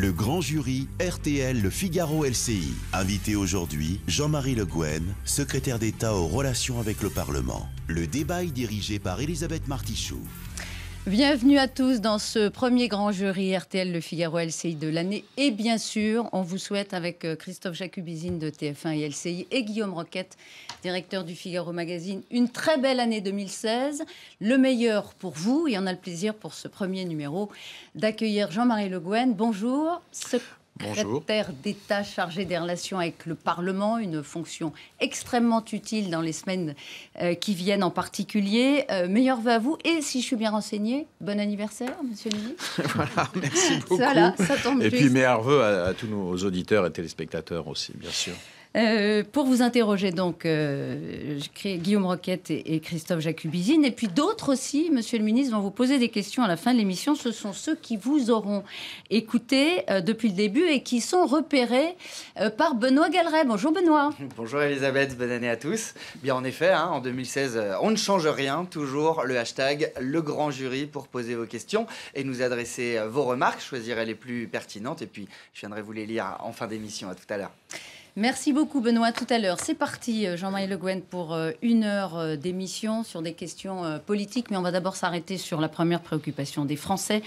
Le grand jury RTL Le Figaro LCI. Invité aujourd'hui, Jean-Marie Le Guen, secrétaire d'État aux relations avec le Parlement. Le débat est dirigé par Elisabeth Martichoux. Bienvenue à tous dans ce premier grand jury RTL Le Figaro LCI de l'année. Et bien sûr, on vous souhaite avec euh, Christophe Jacubizine de TF1 et LCI et Guillaume Roquette, directeur du Figaro Magazine, une très belle année 2016. Le meilleur pour vous. Et on a le plaisir pour ce premier numéro d'accueillir Jean-Marie Le Guen. Bonjour secrétaire d'État chargé des relations avec le Parlement, une fonction extrêmement utile dans les semaines euh, qui viennent en particulier. Euh, meilleur vœu à vous et si je suis bien renseignée, bon anniversaire, monsieur le ministre. voilà, merci beaucoup. et puis meilleur vœu à tous nos auditeurs et téléspectateurs aussi, bien sûr. Euh, pour vous interroger, donc, euh, Guillaume Roquette et, Christophe Jacubizine, et puis d'autres aussi, monsieur le ministre, vont vous poser des questions à la fin de l'émission. Ce sont ceux qui vous auront écouté euh, depuis le début et qui sont repérés par Benoît Galeret. Bonjour Benoît. Bonjour Elisabeth, bonne année à tous. Bien en effet, hein, en 2016, on ne change rien, toujours le hashtag le grand jury pour poser vos questions et nous adresser vos remarques, choisirai les plus pertinentes, et puis je viendrai vous les lire en fin d'émission. À tout à l'heure. Merci beaucoup, Benoît. Tout à l'heure, c'est parti, euh, Jean-Marie Le pour euh, une heure euh, d'émission sur des questions politiques. Mais on va d'abord s'arrêter sur la première préoccupation des Français,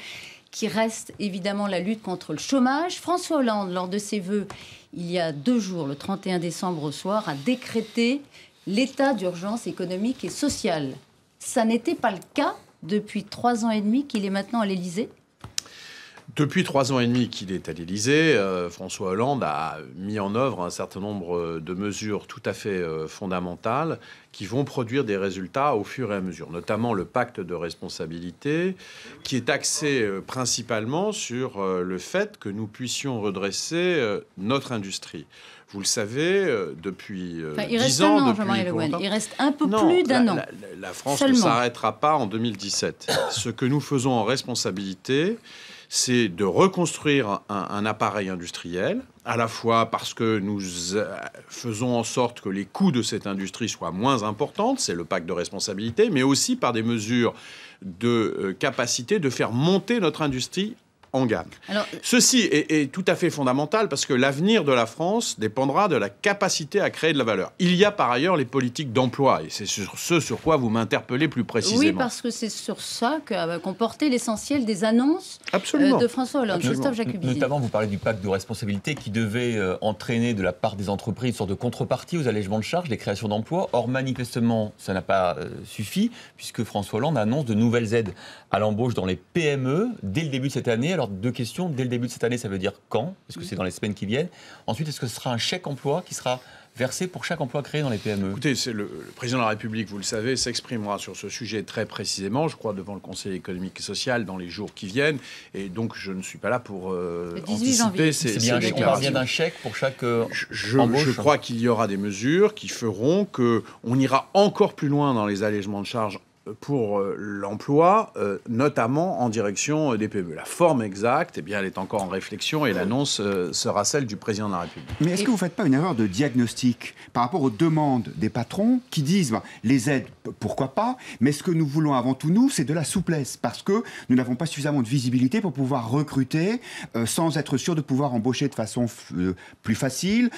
qui reste évidemment la lutte contre le chômage. François Hollande, lors de ses voeux il y a deux jours, le 31 décembre au soir, a décrété l'état d'urgence économique et sociale. Ça n'était pas le cas depuis trois ans et demi qu'il est maintenant à l'Élysée depuis trois ans et demi qu'il est à l'Élysée, euh, François Hollande a mis en œuvre un certain nombre euh, de mesures tout à fait euh, fondamentales qui vont produire des résultats au fur et à mesure, notamment le pacte de responsabilité qui est axé principalement sur le fait que nous puissions redresser notre industrie. Vous le savez, depuis enfin, il reste un il reste un peu plus d'un an. La, France ne s'arrêtera pas en 2017. Ce que nous faisons en responsabilité, c'est de reconstruire un, appareil industriel, à la fois parce que nous euh, faisons en sorte que les coûts de cette industrie soient moins importants, c'est le pacte de responsabilité, mais aussi par des mesures de euh, capacité de faire monter notre industrie en Alors, euh, Ceci est, est, tout à fait fondamental parce que l'avenir de la France dépendra de la capacité à créer de la valeur. Il y a par ailleurs les politiques d'emploi et c'est sur ce sur quoi vous m'interpellez plus précisément. Oui, parce que c'est sur ça qu'a comporté euh, l'essentiel des annonces euh, de François Hollande. Absolument. Christophe Notamment, vous parlez du pacte de responsabilité qui devait entraîner de la part des entreprises une sorte de contrepartie aux allègements de charges, les créations d'emplois. Or, manifestement, ça n'a pas suffi puisque François Hollande annonce de nouvelles aides à l'embauche dans les PME dès le début de cette année deux questions. Dès le début de cette année, ça veut dire quand Est-ce que c'est dans les semaines qui viennent Ensuite, est-ce que ce sera un chèque emploi qui sera versé pour chaque emploi créé dans les PME Écoutez, c'est le, président de la République, vous le savez, s'exprimera sur ce sujet très précisément, je crois, devant le Conseil économique et social dans les jours qui viennent. Et donc, je ne suis pas là pour euh, anticiper ces, bien, ces On parle d'un chèque pour chaque euh, je, je crois qu'il y aura des mesures qui feront que on ira encore plus loin dans les allègements de charges pour euh, l'emploi, euh, notamment en direction euh, des PME. La forme exacte, eh bien, elle est encore en réflexion et l'annonce sera celle du président de la République. Mais est-ce que vous ne faites pas une erreur de diagnostic par rapport aux demandes des patrons qui disent ben, les aides, pourquoi pas, mais ce que nous voulons avant tout, nous, c'est de la souplesse, parce que nous n'avons pas suffisamment de visibilité pour pouvoir recruter sans être sûr de pouvoir embaucher de façon plus facile.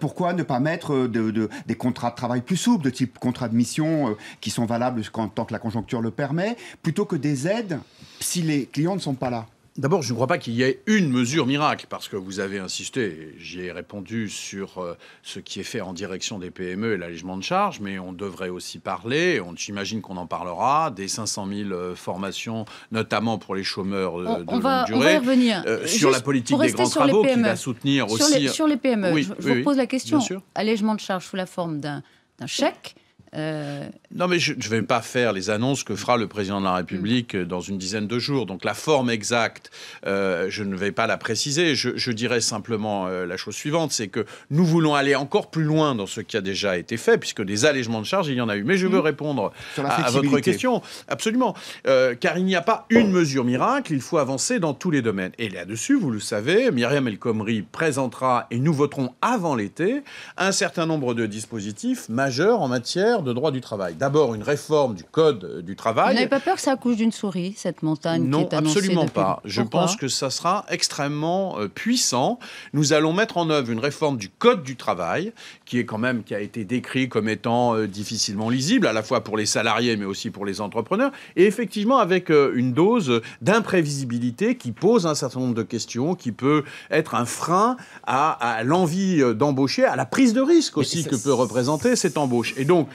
pourquoi ne pas mettre de, des contrats de travail plus souples, de type contrat de mission, qui sont valables quand tant que la conjoncture le permet, plutôt que des aides si les clients ne sont pas là D'abord, je ne crois pas qu'il y ait une mesure miracle, parce que vous avez insisté, j'ai répondu sur euh, ce qui est fait en direction des PME et l'allègement de charges, mais on devrait aussi parler, on, j'imagine qu'on en parlera, des 500 000 euh, formations, notamment pour les chômeurs de longue durée, on va revenir. Euh, sur la politique des grands travaux qui e. va soutenir sur aussi... Les, sur les PME, je, vous pose la question, allègement de charges sous la forme d'un chèque euh, non, mais je ne vais pas faire les annonces que fera le président de la République euh, dans une dizaine de jours. Donc la forme exacte, euh, je ne vais pas la préciser. Je, dirais simplement la chose suivante, c'est que nous voulons aller encore plus loin dans ce qui a déjà été fait, puisque des allègements de charges, il y en a eu. Mais je veux mmh. répondre à, à, votre question. Absolument. car il n'y a pas une mesure miracle, il faut avancer dans tous les domaines. Et là-dessus, vous le savez, Myriam El Khomri présentera, et nous voterons avant l'été, un certain nombre de dispositifs majeurs en matière de de droit du travail. D'abord, une réforme du Code euh, du travail. Vous n'avez pas peur que ça accouche d'une souris, cette montagne Non, absolument pas. Je pense que ça sera extrêmement euh, puissant. Nous allons mettre en œuvre une réforme du Code du travail qui est quand même qui a été décrit comme étant euh, difficilement lisible à la fois pour les salariés mais aussi pour les entrepreneurs et effectivement avec euh, une dose d'imprévisibilité qui pose un certain nombre de questions qui peut être un frein à, l'envie euh, d'embaucher à la prise de risque aussi que peut représenter cette embauche et donc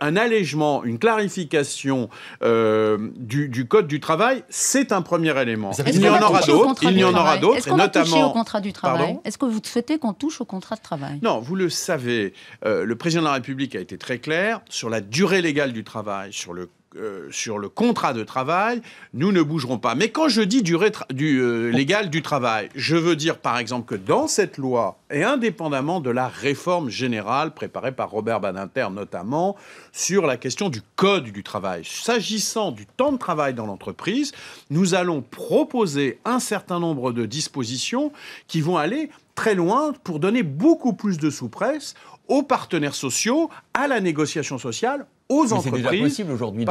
un allègement une clarification du, code du travail c'est un premier élément il y en aura d'autres il y en aura d'autres notamment... au contrat du travail est-ce que vous souhaitez qu'on touche au contrat de travail non vous le savez euh, le président de la République a été très clair sur la durée légale du travail, sur le euh, sur le contrat de travail, nous ne bougerons pas. Mais quand je dis durée du, euh, légal légale du travail, je veux dire par exemple que dans cette loi, et indépendamment de la réforme générale préparée par Robert Badinter notamment, sur la question du code du travail, s'agissant du temps de travail dans l'entreprise, nous allons proposer un certain nombre de dispositions qui vont aller très loin pour donner beaucoup plus de souplesse aux partenaires sociaux, à la négociation sociale, c'est déjà possible aujourd'hui.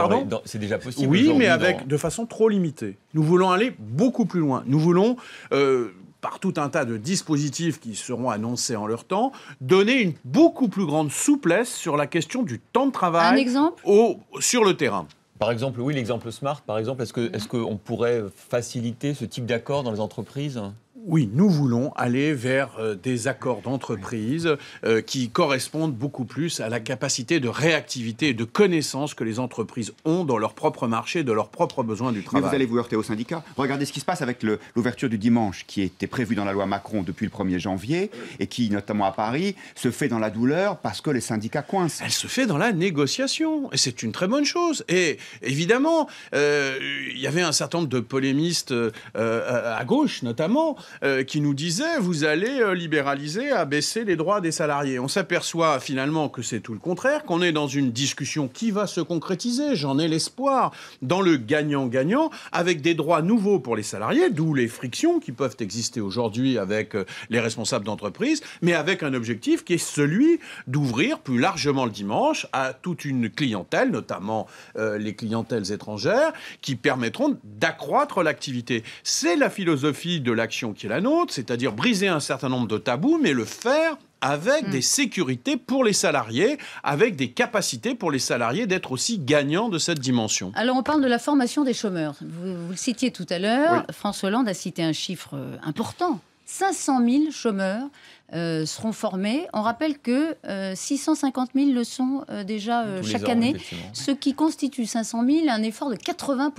C'est déjà possible. Oui, mais avec de façon trop limitée. Nous voulons aller beaucoup plus loin. Nous voulons euh, par tout un tas de dispositifs qui seront annoncés en leur temps, donner une beaucoup plus grande souplesse sur la question du temps de travail un exemple au, sur le terrain. Par exemple, oui, l'exemple Smart, par exemple, est-ce est qu'on pourrait faciliter ce type d'accord dans les entreprises oui, nous voulons aller vers euh, des accords d'entreprise euh, qui correspondent beaucoup plus à la capacité de réactivité et de connaissance que les entreprises ont dans leur propre marché, de leurs propres besoins du travail. Mais vous allez vous heurter aux syndicats. Regardez ce qui se passe avec l'ouverture du dimanche qui était prévue dans la loi Macron depuis le 1er janvier et qui, notamment à Paris, se fait dans la douleur parce que les syndicats coincent. Elle se fait dans la négociation et c'est une très bonne chose. Et évidemment, euh, il y avait un certain nombre de polémistes à gauche notamment euh, qui nous disait vous allez euh, libéraliser, abaisser les droits des salariés. On s'aperçoit finalement que c'est tout le contraire, qu'on est dans une discussion qui va se concrétiser, j'en ai l'espoir, dans le gagnant-gagnant, avec des droits nouveaux pour les salariés, d'où les frictions qui peuvent exister aujourd'hui avec euh, les responsables d'entreprise, mais avec un objectif qui est celui d'ouvrir plus largement le dimanche à toute une clientèle, notamment les clientèles étrangères, qui permettront d'accroître l'activité. C'est la philosophie de l'action qui la nôtre, c'est-à-dire briser un certain nombre de tabous, mais le faire avec mm. des sécurités pour les salariés, avec des capacités pour les salariés d'être aussi gagnants de cette dimension. Alors on parle de la formation des chômeurs. Vous, le citiez tout à l'heure, François Hollande a cité un chiffre euh, important. 500 000 chômeurs euh, seront formés. On rappelle que 650 euh, 000 le sont euh, déjà chaque année, ce qui constitue 500 000, un effort de 80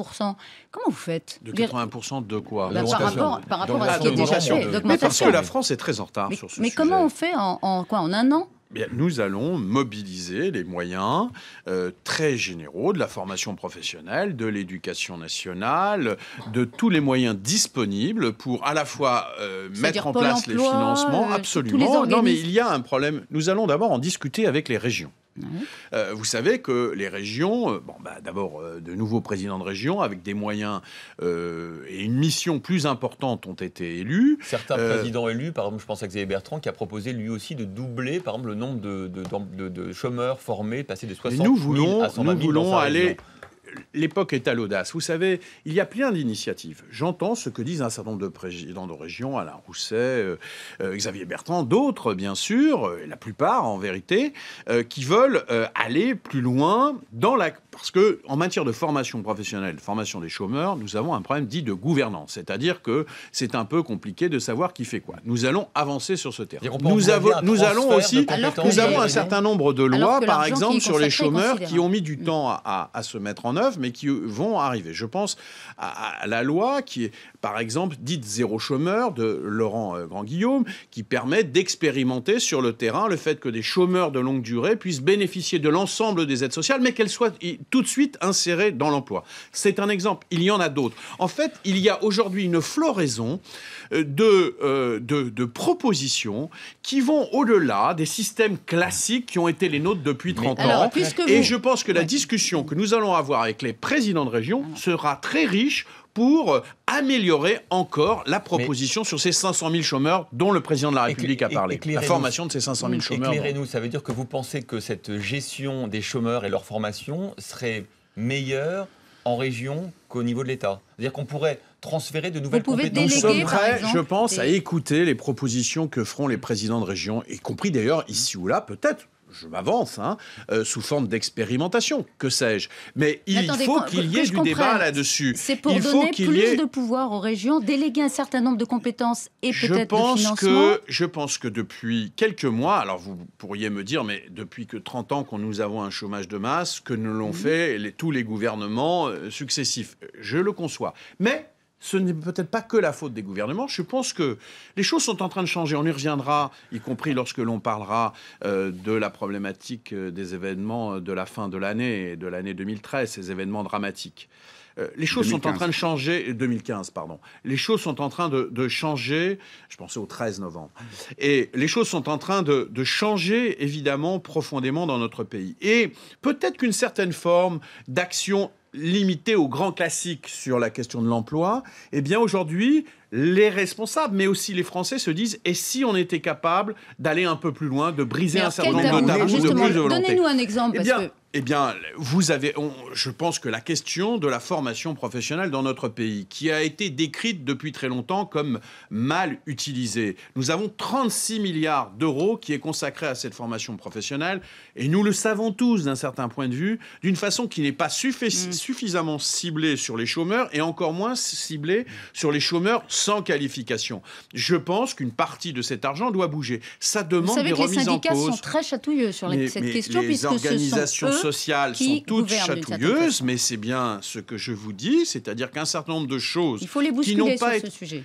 Comment vous faites De 80 de quoi bah, Par rapport, à ce qui est déjà fait. Mais parce que la France est très en retard sur ce sujet. Mais comment on fait en, en quoi En un an nous allons mobiliser les moyens euh, très généraux de la formation professionnelle, de l'éducation nationale, de tous les moyens disponibles pour à la fois euh, mettre en place les financements. Euh, Absolument. non, mais il y a un problème. Nous allons d'abord en discuter avec les régions. Euh, vous savez que les régions, euh, bon, bah, d'abord euh, de nouveaux présidents de région avec des moyens et une mission plus importante ont été élus. Certains présidents élus, par exemple, je pense à Xavier Bertrand qui a proposé lui aussi de doubler, par exemple, le nombre de, de, chômeurs formés, passer de 60 nous voulons, 000 nous voulons aller l'époque est à l'audace. Vous savez, il y a plein d'initiatives. J'entends ce que disent un certain nombre de présidents de région, Alain Rousset, euh, euh, Xavier Bertrand, d'autres, bien sûr, euh, la plupart en vérité, qui veulent aller plus loin dans la. Parce que, en matière de formation professionnelle, formation des chômeurs, nous avons un problème dit de gouvernance. C'est-à-dire que c'est un peu compliqué de savoir qui fait quoi. Nous allons avancer sur ce terrain. Nous, avons, nous allons aussi. Nous avons un certain nombre de lois, par exemple, sur les chômeurs qui ont mis du temps à, à se mettre en œuvre mais qui euh, vont arriver. Je pense à, la loi qui est, par exemple, dite zéro chômeur de Laurent euh, Grand-Guillaume, qui permet d'expérimenter sur le terrain le fait que des chômeurs de longue durée puissent bénéficier de l'ensemble des aides sociales, mais qu'elles soient tout de suite insérées dans l'emploi. C'est un exemple. Il y en a d'autres. En fait, il y a aujourd'hui une floraison euh, de, de, propositions qui vont au-delà des systèmes classiques qui ont été les nôtres depuis 30 ans. et je pense que la discussion que nous allons avoir avec les président de région ah. sera très riche pour euh, améliorer encore la proposition sur ces 500 000 chômeurs dont le président de la République a parlé. La formation de ces 500 000 chômeurs. Éclairez-nous, ça veut dire que vous pensez que cette gestion des chômeurs et leur formation serait meilleure en région qu'au niveau de l'État. C'est-à-dire qu'on pourrait transférer de nouvelles compétences. Nous sommes prêts, je pense, à écouter les propositions que feront les présidents de région, y compris d'ailleurs ici ou là, peut-être je m'avance, hein, euh, sous forme d'expérimentation, que sais-je. Mais il faut qu'il y ait du débat là-dessus. C'est pour donner plus de pouvoir aux régions, déléguer un certain nombre de compétences et peut-être de financement. je pense que depuis quelques mois, alors vous pourriez me dire, mais depuis que 30 ans qu'on nous avons un chômage de masse, que nous l'ont fait tous les gouvernements euh, successifs, je le conçois. Mais ce n'est peut-être pas que la faute des gouvernements. Je pense que les choses sont en train de changer. On y reviendra, y compris lorsque l'on parlera euh, de la problématique euh, des événements euh, de la fin de l'année, de l'année 2013, ces événements dramatiques. les choses sont en train de changer. 2015, pardon. Les choses sont en train de, changer. Je pensais au 13 novembre. Et les choses sont en train de, de changer, évidemment, profondément dans notre pays. Et peut-être qu'une certaine forme d'action limité aux grands classiques sur la question de l'emploi, eh bien aujourd'hui, les responsables, mais aussi les Français se disent et si on était capable d'aller un peu plus loin, de briser un certain nombre de Donnez-nous un exemple. Eh eh bien, vous avez, je pense que la question de la formation professionnelle dans notre pays, qui a été décrite depuis très longtemps comme mal utilisée, nous avons 36 milliards d'euros qui est consacré à cette formation professionnelle, et nous le savons tous d'un certain point de vue, d'une façon qui n'est pas mm. suffisamment ciblée sur les chômeurs, et encore moins ciblée sur les chômeurs sans qualification. Je pense qu'une partie de cet argent doit bouger. Ça demande des remises en cause. Les syndicats sont très chatouilleux sur cette question, les puisque organisations ce sont eux sociales sont toutes chatouilleuses, mais c'est bien ce que je vous dis, c'est-à-dire qu'un certain nombre de choses Il faut les qui n'ont pas été... Sujet.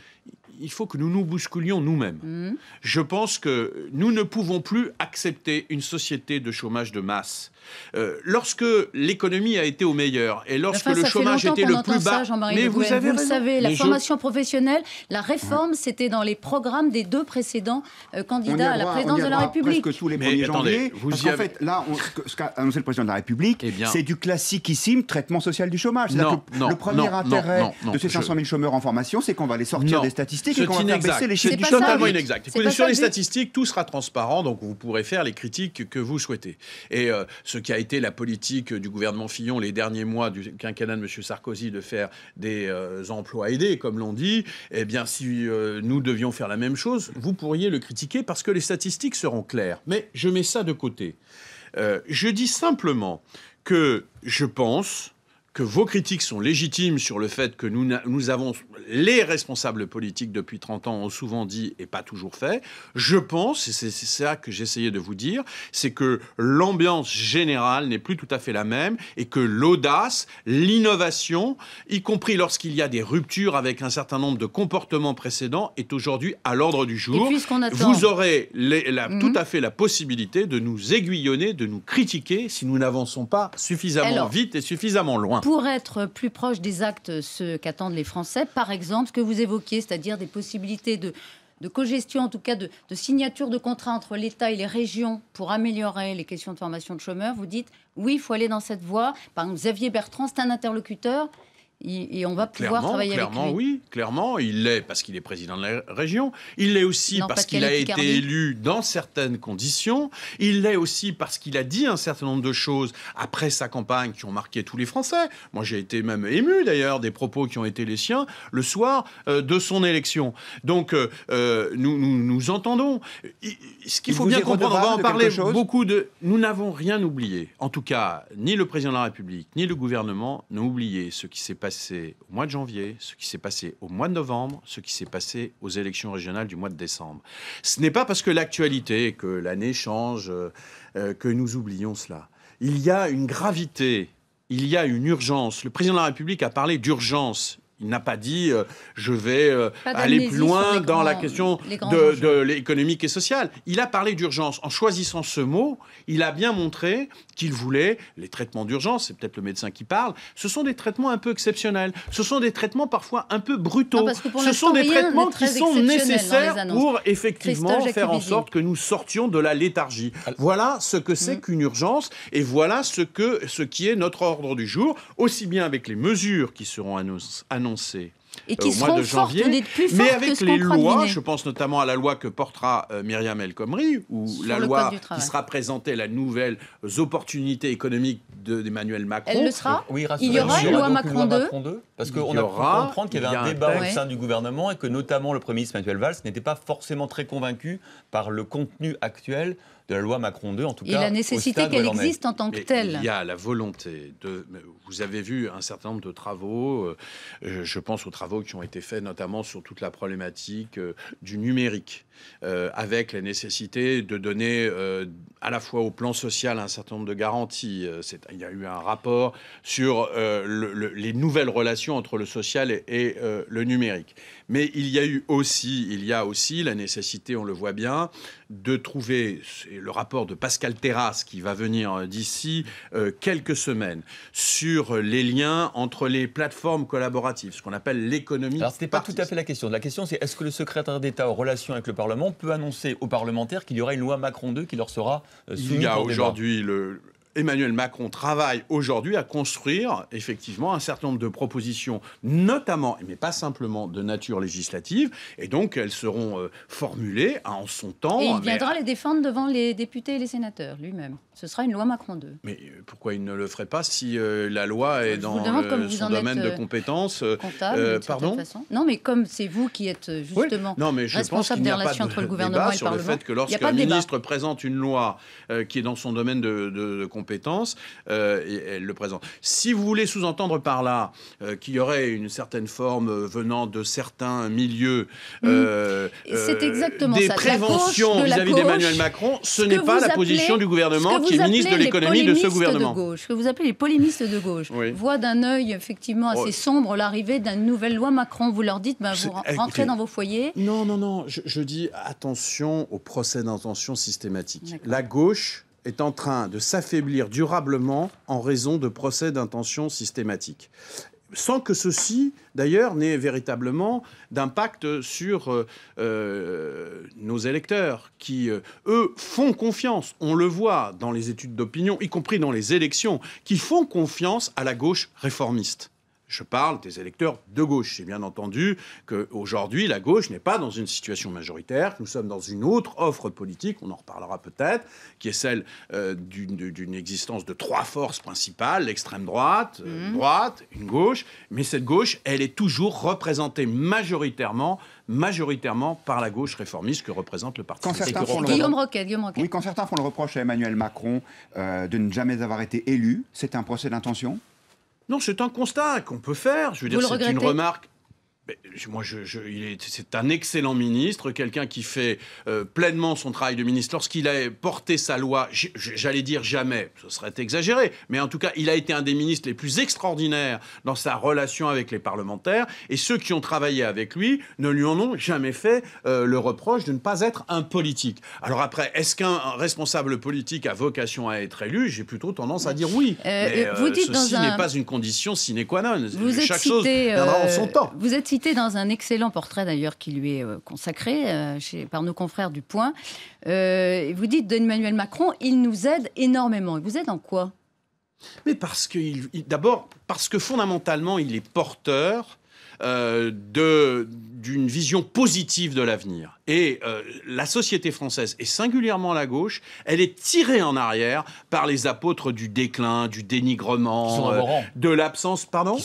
Il faut que nous nous bousculions nous-mêmes. Mmh. Je pense que nous ne pouvons plus accepter une société de chômage de masse euh, lorsque l'économie a été au meilleur et lorsque le chômage était le plus bas, mais vous, savez, la formation professionnelle, la réforme, c'était dans les programmes des deux précédents euh, candidats à la présidence de la République. Presque tous les premiers 1 janvier. Vous parce en fait, là, ce qu'a annoncé le président de la République, eh c'est du classiquissime traitement social du chômage. Non, le premier intérêt de ces 500 000 chômeurs en formation, c'est qu'on va les sortir des statistiques et qu'on va baisser les chiffres du chômage. Totalement inexact. Sur les statistiques, tout sera transparent, donc vous pourrez faire les critiques que vous souhaitez. Et euh, ce qui a été la politique du gouvernement Fillon les derniers mois du quinquennat de M. Sarkozy de faire des euh, emplois aidés, comme l'on dit, eh bien, si euh, nous devions faire la même chose, vous pourriez le critiquer parce que les statistiques seront claires. Mais je mets ça de côté. Euh, je dis simplement que je pense que vos critiques sont légitimes sur le fait que nous, nous avons, les responsables politiques depuis 30 ans ont souvent dit et pas toujours fait, je pense, et c'est ça que j'essayais de vous dire, c'est que l'ambiance générale n'est plus tout à fait la même et que l'audace, l'innovation, y compris lorsqu'il y a des ruptures avec un certain nombre de comportements précédents, est aujourd'hui à l'ordre du jour. Vous aurez mhm. tout à fait la possibilité de nous aiguillonner, de nous critiquer si nous n'avançons pas suffisamment vite et suffisamment loin. Pour être plus proche des actes, ce qu'attendent les Français, par exemple, ce que vous évoquiez, c'est-à-dire des possibilités de de co-gestion, en tout cas de, de signature de contrat entre l'État et les régions pour améliorer les questions de formation de chômeurs, vous dites oui, il faut aller dans cette voie. Par exemple, Xavier Bertrand, c'est un interlocuteur et, on va pouvoir travailler avec lui. Oui, clairement, il l'est parce qu'il est président de la région. Il l'est aussi parce qu'il a été élu dans certaines conditions. Il l'est aussi parce qu'il a dit un certain nombre de choses après sa campagne qui ont marqué tous les Français. Moi, j'ai été même ému d'ailleurs des propos qui ont été les siens le soir euh, de son élection. Donc, euh, euh, nous, nous, nous entendons. Ce qu'il faut bien comprendre, on va en parler beaucoup de. Nous n'avons rien oublié. En tout cas, ni le président de la République, ni le gouvernement n'ont oublié ce qui s'est passé passé au mois de janvier, ce qui s'est passé au mois de novembre, ce qui s'est passé aux élections régionales du mois de décembre. Ce n'est pas parce que l'actualité, que l'année change, euh, euh, que nous oublions cela. Il y a une gravité, il y a une urgence. Le président de la République a parlé d'urgence il n'a pas dit euh, je vais euh, aller plus loin dans la question de, l'économique et sociale. Il a parlé d'urgence. En choisissant ce mot, il a bien montré qu'il voulait les traitements d'urgence, c'est peut-être le médecin qui parle, ce sont des traitements un peu exceptionnels. Ce sont des traitements parfois un peu brutaux. ce sont des traitements qui sont nécessaires pour effectivement faire en sorte que nous sortions de la léthargie. Voilà ce que c'est mmh. qu'une urgence et voilà ce, que, ce qui est notre ordre du jour, aussi bien avec les mesures qui seront annoncées et euh, au mois de janvier. mais avec les lois, je pense notamment à la loi que portera euh, Myriam El Khomri, ou la loi qui sera présentée, la nouvelle opportunité économique d'Emmanuel Macron. Elle le sera Il y aura une loi Macron 2 Parce qu'on a à comprendre qu'il y avait un débat au sein du gouvernement et que notamment le Premier ministre Manuel Valls n'était pas forcément très convaincu par le contenu actuel de la loi Macron 2, en tout cas. Et la nécessité qu'elle existe en tant que telle. Il y a la volonté de. Vous avez vu un certain nombre de travaux. Euh, euh, je pense aux travaux qui ont été faits notamment sur toute la problématique euh, du numérique, avec la nécessité de donner à la fois au plan social un certain nombre de garanties. il y a eu un rapport sur les nouvelles relations entre le social et le numérique. Mais il y a eu aussi, il y a aussi la nécessité, on le voit bien, de trouver le rapport de Pascal Terrasse qui va venir euh, d'ici euh, quelques semaines sur les liens entre les plateformes collaboratives, ce qu'on appelle l'économie. Alors, ce n'est pas tout à fait la question. La question, c'est est-ce que le secrétaire d'État aux relations avec le Parlement peut annoncer aux parlementaires qu'il y aura une loi Macron 2 qui leur sera euh, soumise Il aujourd'hui le Emmanuel Macron travaille aujourd'hui à construire effectivement un certain nombre de propositions, notamment, mais pas simplement de nature législative, et donc elles seront euh, formulées en son temps. Et il viendra les défendre devant les députés et les sénateurs lui-même. Ce sera une loi Macron 2. Mais euh, pourquoi il ne le ferait pas si euh, la loi est dans demande, euh, son domaine de compétence comptable, Pardon Non, mais comme c'est vous qui êtes justement mais responsable des relations entre le gouvernement et le sur Parlement. le fait que lorsqu'un ministre présente une loi qui est dans son domaine de, de, compétence, elle le présente. Si vous voulez sous-entendre par là qu'il y aurait une certaine forme venant de certains milieux, mm. c'est exactement des préventions vis-à-vis -vis d'Emmanuel Macron, ce n'est pas la position du gouvernement qui est ministre de l'économie de ce gouvernement. De que vous appelez les polémistes de gauche, Voix voient d'un œil effectivement assez oh. sombre l'arrivée d'une nouvelle loi Macron. Vous leur dites, bah, vous rentrez dans vos foyers. Non, non, non. Je, dis attention au procès d'intention systématique. La gauche est en train de s'affaiblir durablement en raison de procès d'intention systématique sans que ceci, d'ailleurs, n'ait véritablement d'impact sur euh, euh, nos électeurs, qui, euh, eux, font confiance, on le voit dans les études d'opinion, y compris dans les élections, qui font confiance à la gauche réformiste. Je parle des électeurs de gauche. C'est bien entendu qu'aujourd'hui, la gauche n'est pas dans une situation majoritaire. Nous sommes dans une autre offre politique, on en reparlera peut-être, qui est celle euh, d'une existence de trois forces principales, l'extrême droite, euh, mmh. droite, une gauche. Mais cette gauche, elle est toujours représentée majoritairement majoritairement par la gauche réformiste que représente le Parti socialiste. quand certains font le reproche à Emmanuel Macron euh, de ne jamais avoir été élu, c'est un procès d'intention non, c'est un constat qu'on peut faire. Je veux dire, c'est une remarque moi, je, c'est un excellent ministre, quelqu'un qui fait euh, pleinement son travail de ministre. Lorsqu'il a porté sa loi, j'allais dire jamais, ce serait exagéré, mais en tout cas, il a été un des ministres les plus extraordinaires dans sa relation avec les parlementaires. Et ceux qui ont travaillé avec lui ne lui en ont jamais fait euh, le reproche de ne pas être un politique. Alors après, est-ce qu'un responsable politique a vocation à être élu J'ai plutôt tendance à dire oui. Euh, mais, vous dites ceci n'est pas une condition sine qua non. Vous Chaque êtes chose viendra en son temps. Vous êtes cité dans un excellent portrait d'ailleurs qui lui est euh, consacré euh, chez, par nos confrères du Point. Euh, vous dites d'Emmanuel Macron, il nous aide énormément. Il vous aide en quoi mais parce que, d'abord, parce que fondamentalement, il est porteur d'une vision positive de l'avenir. Et la société française, et singulièrement la gauche, elle est tirée en arrière par les apôtres du déclin, du dénigrement, de l'absence. Pardon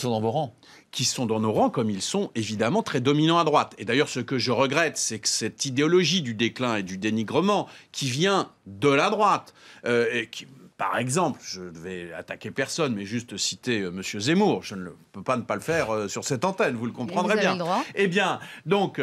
qui sont dans nos rangs, comme ils sont évidemment très dominants à droite. Et d'ailleurs, ce que je regrette, c'est que cette idéologie du déclin et du dénigrement qui vient de la droite, euh, et qui, par exemple, je ne vais attaquer personne, mais juste citer euh, M. Zemmour, je ne peux pas ne pas le faire euh, sur cette antenne, vous le comprendrez bien. Eh bien, donc,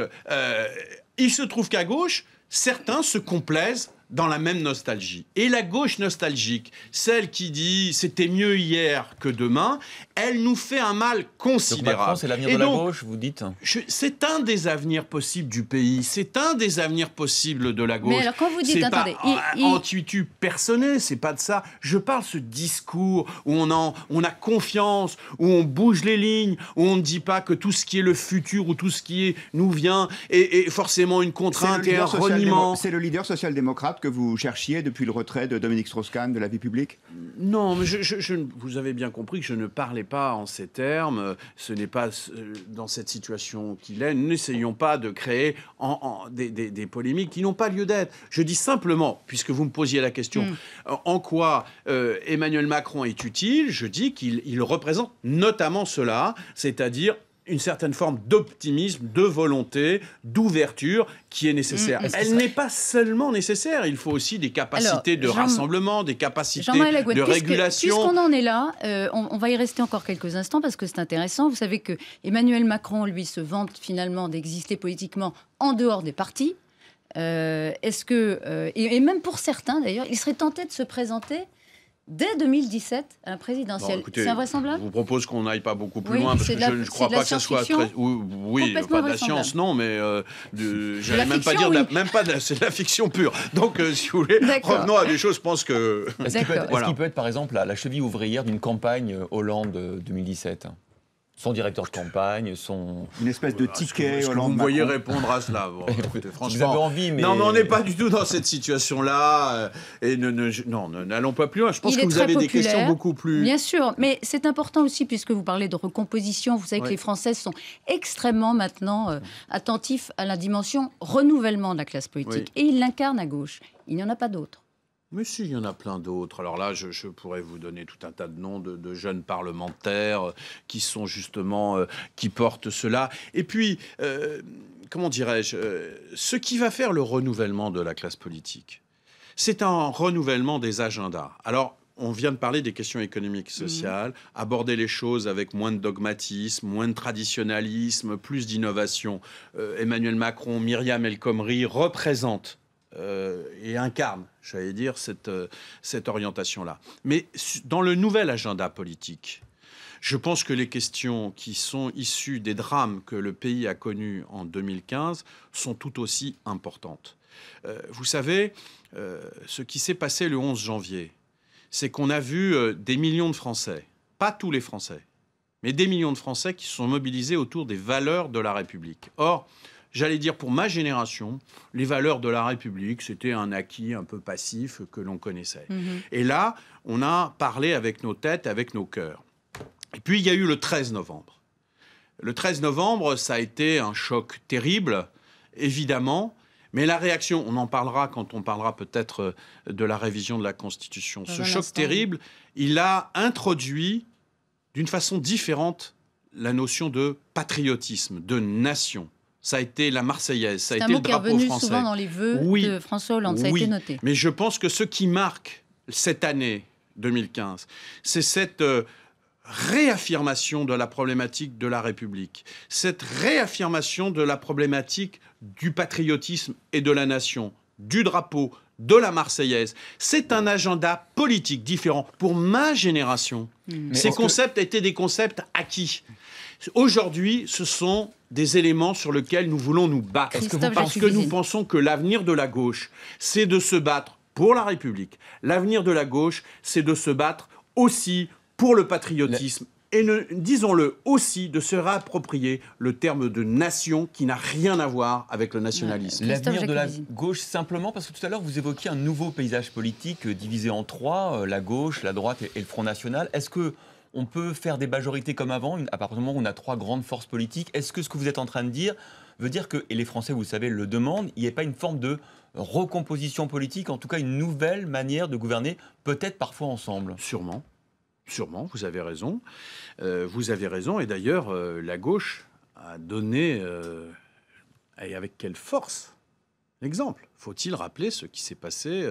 il se trouve qu'à gauche, certains se complaisent dans la même nostalgie. Et la gauche nostalgique, celle qui dit c'était mieux hier que demain, elle nous fait un mal considérable. c'est l'avenir de la gauche, vous dites C'est un des avenirs possibles du pays, c'est un des avenirs possibles de la gauche. Mais alors quand vous dites, attendez, en tuitu personnel, c'est pas de ça. Je parle ce discours où on, en, on a confiance, où on bouge les lignes, où on ne dit pas que tout ce qui est le futur ou tout ce qui nous vient est, est forcément une contrainte et un reniement. C'est le leader social-démocrate que vous cherchiez depuis le retrait de Dominique Strauss-Kahn de la vie publique Non, mais je, vous avez bien compris que je ne parlais pas en ces termes. Ce n'est pas dans cette situation qu'il est. N'essayons pas de créer des, polémiques qui n'ont pas lieu d'être. Je dis simplement, puisque vous me posiez la question, hmm. en quoi euh, Emmanuel Macron est utile, je dis qu'il représente notamment cela, c'est-à-dire une certaine forme d'optimisme, de volonté, d'ouverture qui est nécessaire. Mm, mm. Elle n'est pas seulement nécessaire, il faut aussi des capacités de rassemblement, des capacités de régulation. Puisqu'on en est là, euh, on, va y rester encore quelques instants parce que c'est intéressant. Vous savez que Emmanuel Macron, lui, se vante finalement d'exister politiquement en dehors des partis. Euh, est-ce que, euh, et, même pour certains d'ailleurs, il serait tenté de se présenter dès 2017 un présidentiel. C'est invraisemblable Je vous propose qu'on n'aille pas beaucoup plus loin, parce que je ne crois pas que ce soit très. Oui, euh, pas de la science, non, mais je euh, n'allais même pas dire. même pas c'est de la fiction pure. Donc, euh, si vous voulez, revenons à des choses, je pense que. Est-ce qu'il peut, être, par exemple, la cheville ouvrière d'une campagne Hollande 2017 son directeur de campagne, son... Une espèce de ticket. est vous me voyez répondre à cela Vous avez envie, mais... Non, mais on n'est pas du tout dans cette situation-là. Euh, et ne, non, n'allons pas plus loin. Je pense que vous avez des questions beaucoup plus... Bien sûr, mais c'est important aussi, puisque vous parlez de recomposition. Vous savez que les Français sont extrêmement maintenant euh, attentifs à la dimension renouvellement de la classe politique. Et ils l'incarnent à gauche. Il n'y en a pas d'autre. Mais si, il y en a plein d'autres. Alors là, je, pourrais vous donner tout un tas de noms de, jeunes parlementaires euh, qui sont justement, euh, qui portent cela. Et puis, euh, comment dirais-je, ce qui va faire le renouvellement de la classe politique, c'est un renouvellement des agendas. Alors, on vient de parler des questions économiques et mmh. sociales, aborder les choses avec moins de dogmatisme, moins de traditionnalisme, plus d'innovation. Emmanuel Macron, Myriam El Khomri représentent euh, et incarne, j'allais dire, cette, euh, orientation-là. Mais dans le nouvel agenda politique, je pense que les questions qui sont issues des drames que le pays a connus en 2015 sont tout aussi importantes. Euh, vous savez, ce qui s'est passé le 11 janvier, c'est qu'on a vu des millions de Français, pas tous les Français, mais des millions de Français qui se sont mobilisés autour des valeurs de la République. Or, j'allais dire pour ma génération, les valeurs de la République, c'était un acquis un peu passif que l'on connaissait. Mhm. Et là, on a parlé avec nos têtes, avec nos cœurs. Et puis, il y a eu le 13 novembre. Le 13 novembre, ça a été un choc terrible, évidemment. Mais la réaction, on en parlera quand on parlera peut-être euh, de la révision de la Constitution. Ce choc terrible, il a introduit d'une façon différente la notion de patriotisme, de nation ça a été la Marseillaise, ça a été le drapeau français. dans les vœux oui, de François Hollande, ça a été noté. Mais je pense que ce qui marque cette année 2015, c'est cette euh, réaffirmation de la problématique de la République, cette réaffirmation de la problématique du patriotisme et de la nation, du drapeau, de la Marseillaise. C'est un agenda politique différent pour ma génération. Hmm. Ces concepts étaient des concepts acquis. Aujourd'hui, ce sont des éléments sur lesquels nous voulons nous battre. Que vous parce que nous pensons que l'avenir de la gauche, c'est de se battre pour la République. L'avenir de la gauche, c'est de se battre aussi pour le patriotisme. et disons-le aussi, de se réapproprier le terme de nation qui n'a rien à voir avec le nationalisme. L'avenir de la gauche simplement, parce que tout à l'heure vous évoquiez un nouveau paysage politique euh, divisé en trois, euh, la gauche, la droite et, le Front National. Est-ce que on peut faire des majorités comme avant, à partir du moment où on a trois grandes forces politiques. Est-ce que ce que vous êtes en train de dire veut dire que, et les Français, vous savez, le demandent, il n'y a pas une forme de recomposition politique, en tout cas une nouvelle manière de gouverner, peut-être parfois ensemble Sûrement. Sûrement, vous avez raison. Euh, vous avez raison, et d'ailleurs, euh, la gauche a donné, euh, et avec quelle force, l'exemple. Faut-il rappeler ce qui s'est passé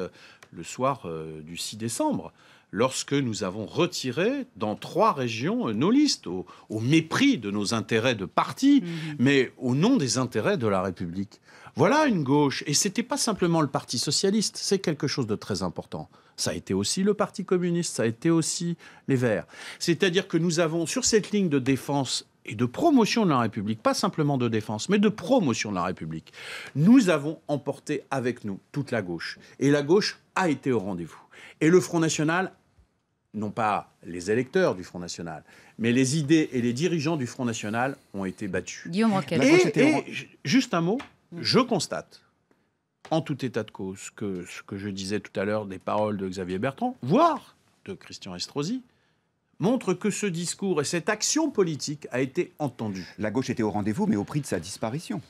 le soir du 6 décembre lorsque nous avons retiré dans trois régions nos listes, au, mépris de nos intérêts de parti, mhm. mais au nom des intérêts de la République. Voilà une gauche. Et ce n'était pas simplement le Parti socialiste, c'est quelque chose de très important. Ça a été aussi le Parti communiste, ça a été aussi les Verts. C'est-à-dire que nous avons, sur cette ligne de défense et de promotion de la République, pas simplement de défense, mais de promotion de la République, nous avons emporté avec nous toute la gauche. Et la gauche a été au rendez-vous. Et le Front National non pas les électeurs du Front National, mais les idées et les dirigeants du Front National ont été battus. Guillaume bah, Et, juste un mot, mm. je constate, en tout état de cause, que ce que je disais tout à l'heure des paroles de Xavier Bertrand, voire de Christian Estrosi, montre que ce discours et cette action politique a été entendue. La gauche était au rendez-vous, mais au prix de sa disparition.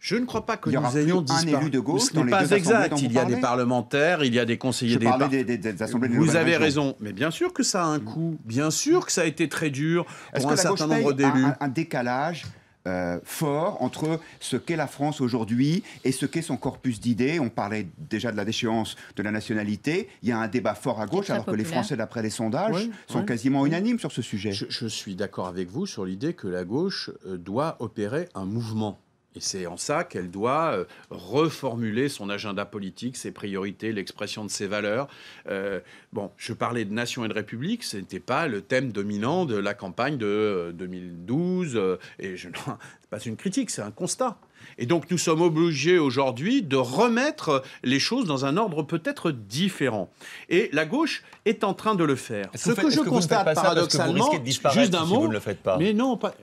Je ne crois pas que nous ayons un élu de gauche. Ce n'est pas exact. Il y a des parlementaires, il y a des conseillers des, assemblées. Vous avez raison, mais bien sûr que ça a un mm. coût. Bien sûr que ça a été très dur pour un certain nombre d'élus. Un, un, décalage. Euh, fort entre ce qu'est la France aujourd'hui et ce qu'est son corpus d'idées. On parlait déjà de la déchéance de la nationalité. Il y a un débat fort à gauche, alors que les Français, d'après les sondages, sont quasiment unanimes sur ce sujet. Je, je suis d'accord avec vous sur l'idée que la gauche euh, doit opérer un mouvement et c'est en ça qu'elle doit euh, reformuler son agenda politique, ses priorités, l'expression de ses valeurs. Euh, bon, je parlais de nation et de république, ce n'était pas le thème dominant de la campagne de 2012. Euh, et je c'est pas une critique, c'est un constat. Et donc nous sommes obligés aujourd'hui de remettre les choses dans un ordre peut-être différent. Et la gauche est en train de le faire. Ce que, que je que vous paradoxalement, juste d'un si mot, vous ne le faites pas. mais non, pas,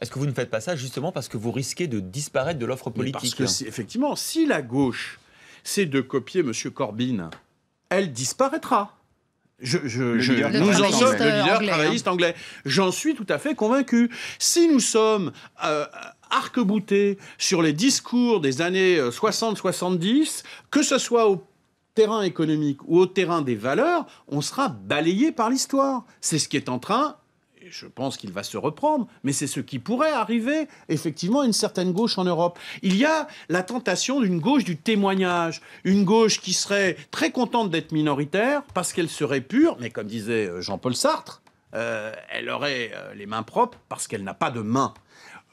est-ce que vous ne faites pas ça justement parce que vous risquez de disparaître de l'offre politique Parce que, effectivement, si la gauche, c'est de copier M. Corbyn, elle disparaîtra. nous en sommes, le leader hein. travailliste anglais. J'en suis tout à fait convaincu. Si nous sommes euh, arc-boutés sur les discours des années 60-70, euh, que ce soit au terrain économique ou au terrain des valeurs, on sera balayé par l'histoire. C'est ce qui est en train je pense qu'il va se reprendre, mais c'est ce qui pourrait arriver effectivement à une certaine gauche en Europe. Il y a la tentation d'une gauche du témoignage, une gauche qui serait très contente d'être minoritaire parce qu'elle serait pure, mais comme disait euh, Jean-Paul Sartre, euh, elle aurait euh, les mains propres parce qu'elle n'a pas de mains.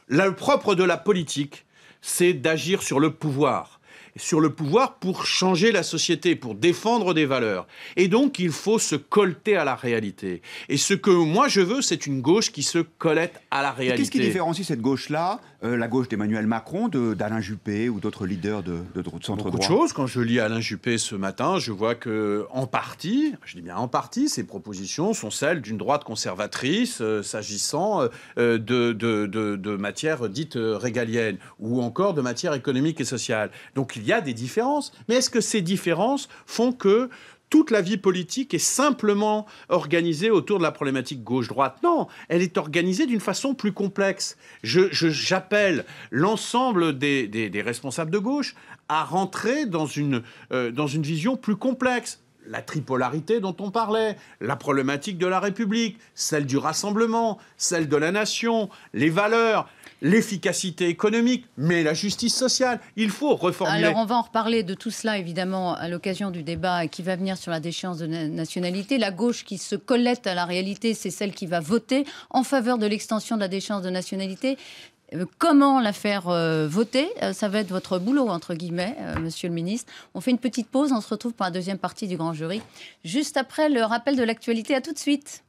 le propre de la politique, c'est d'agir sur le pouvoir sur le pouvoir pour changer la société, pour défendre des valeurs. Et donc, il faut se colter à la réalité. Et ce que moi je veux, c'est une gauche qui se collette à la réalité. Qu'est-ce qui différencie cette gauche-là, euh, la gauche d'Emmanuel Macron, d'Alain Juppé ou d'autres leaders de, de, de centre droit Beaucoup de choses. Quand je lis Alain Juppé ce matin, je vois que, en partie, je dis bien en partie, ses propositions sont celles d'une droite conservatrice euh, s'agissant euh, de, de matières dites régaliennes ou encore de matières économiques et sociales. Donc, il y a des différences. Mais est-ce que ces différences font que toute la vie politique est simplement organisée autour de la problématique gauche-droite. Non, elle est organisée d'une façon plus complexe. J'appelle l'ensemble des, responsables de gauche à rentrer dans une, euh, dans une vision plus complexe la tripolarité dont on parlait, la problématique de la République, celle du rassemblement, celle de la nation, les valeurs, l'efficacité économique, mais la justice sociale. Il faut reformuler. Alors on va en reparler de tout cela évidemment à l'occasion du débat qui va venir sur la déchéance de nationalité. La gauche qui se collette à la réalité, c'est celle qui va voter en faveur de l'extension de la déchéance de nationalité. Euh, comment la faire euh, voter euh, Ça va être votre boulot, entre guillemets, monsieur le ministre. On fait une petite pause, on se retrouve pour la deuxième partie du grand jury, juste après le rappel de l'actualité. À tout de suite.